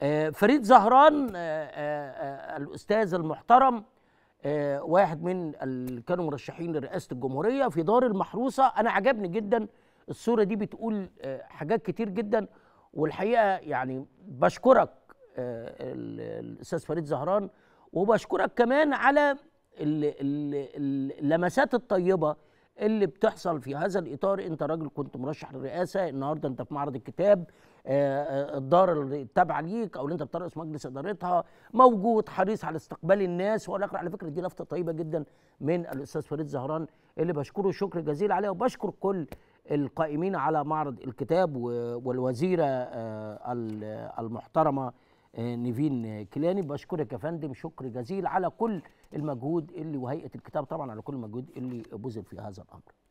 آه، فريد زهران آه، آه، الاستاذ المحترم واحد من اللي كانوا مرشحين لرئاسه الجمهوريه في دار المحروسه انا عجبني جدا الصوره دي بتقول حاجات كتير جدا والحقيقه يعني بشكرك الاستاذ فريد زهران وبشكرك كمان على اللمسات الطيبه اللي بتحصل في هذا الاطار انت راجل كنت مرشح للرئاسه النهارده انت في معرض الكتاب آه، آه، الدار اللي التابعه ليك او اللي انت بترأس مجلس ادارتها موجود حريص على استقبال الناس والاخر على فكره دي لفته طيبه جدا من الاستاذ فريد زهران اللي بشكره شكر جزيل عليها وبشكر كل القائمين على معرض الكتاب والوزيره آه، المحترمه آه، نيفين كيلاني بشكرك يا فندم شكر جزيل على كل المجهود اللي وهيئه الكتاب طبعا على كل المجهود اللي بذل في هذا الامر